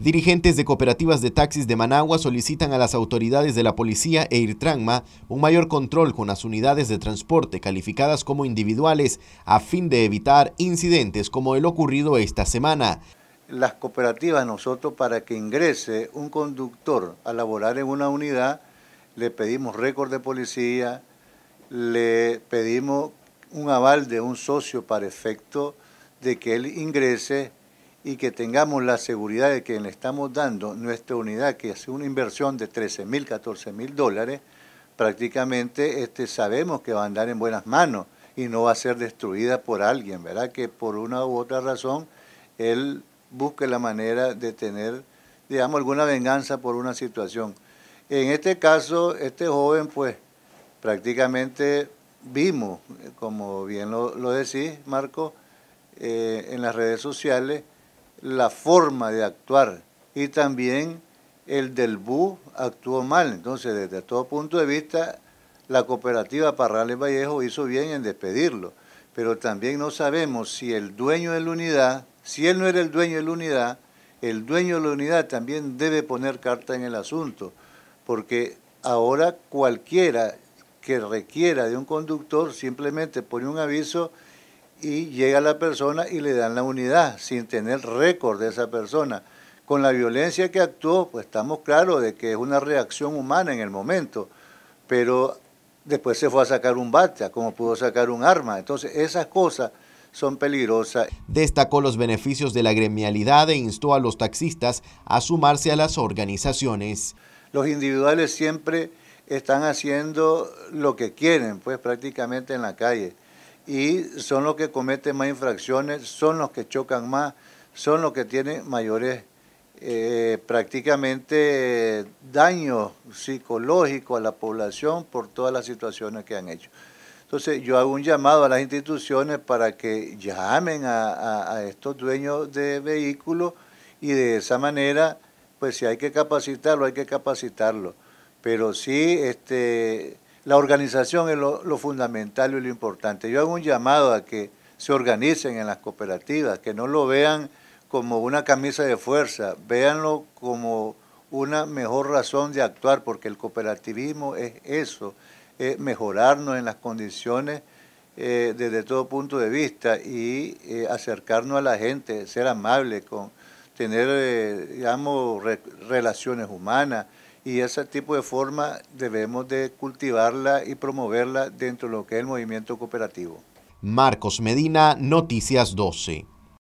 Dirigentes de cooperativas de taxis de Managua solicitan a las autoridades de la policía e Irtranma un mayor control con las unidades de transporte calificadas como individuales a fin de evitar incidentes como el ocurrido esta semana. Las cooperativas nosotros para que ingrese un conductor a laborar en una unidad le pedimos récord de policía, le pedimos un aval de un socio para efecto de que él ingrese y que tengamos la seguridad de que le estamos dando nuestra unidad, que es una inversión de 13 mil, 14 mil dólares, prácticamente este, sabemos que va a andar en buenas manos y no va a ser destruida por alguien, ¿verdad? Que por una u otra razón él busque la manera de tener, digamos, alguna venganza por una situación. En este caso, este joven, pues, prácticamente vimos, como bien lo, decís, Marco, eh, en las redes sociales, la forma de actuar y también el del BU actuó mal. Entonces, desde todo punto de vista, la cooperativa Parrales Vallejo hizo bien en despedirlo. Pero también no sabemos si el dueño de la unidad, si él no era el dueño de la unidad, el dueño de la unidad también debe poner carta en el asunto, porque ahora cualquiera que requiera de un conductor simplemente pone un aviso y llega la persona y le dan la unidad sin tener récord de esa persona. Con la violencia que actuó, pues estamos claros de que es una reacción humana en el momento, pero después se fue a sacar un bata, como pudo sacar un arma. Entonces esas cosas son peligrosas. Destacó los beneficios de la gremialidad e instó a los taxistas a sumarse a las organizaciones. Los individuales siempre están haciendo lo que quieren, pues prácticamente en la calle y son los que cometen más infracciones, son los que chocan más, son los que tienen mayores eh, prácticamente daños psicológicos a la población por todas las situaciones que han hecho. Entonces yo hago un llamado a las instituciones para que llamen a, a estos dueños de vehículos y de esa manera, pues si hay que capacitarlo, hay que capacitarlo. Pero sí, este, la organización es lo, fundamental y lo importante. Yo hago un llamado a que se organicen en las cooperativas, que no lo vean como una camisa de fuerza, véanlo como una mejor razón de actuar, porque el cooperativismo es eso, es mejorarnos en las condiciones eh, desde todo punto de vista y eh, acercarnos a la gente, ser amables, con, tener, eh, digamos, relaciones humanas y ese tipo de forma debemos de cultivarla y promoverla dentro de lo que es el movimiento cooperativo. Marcos Medina, Noticias 12.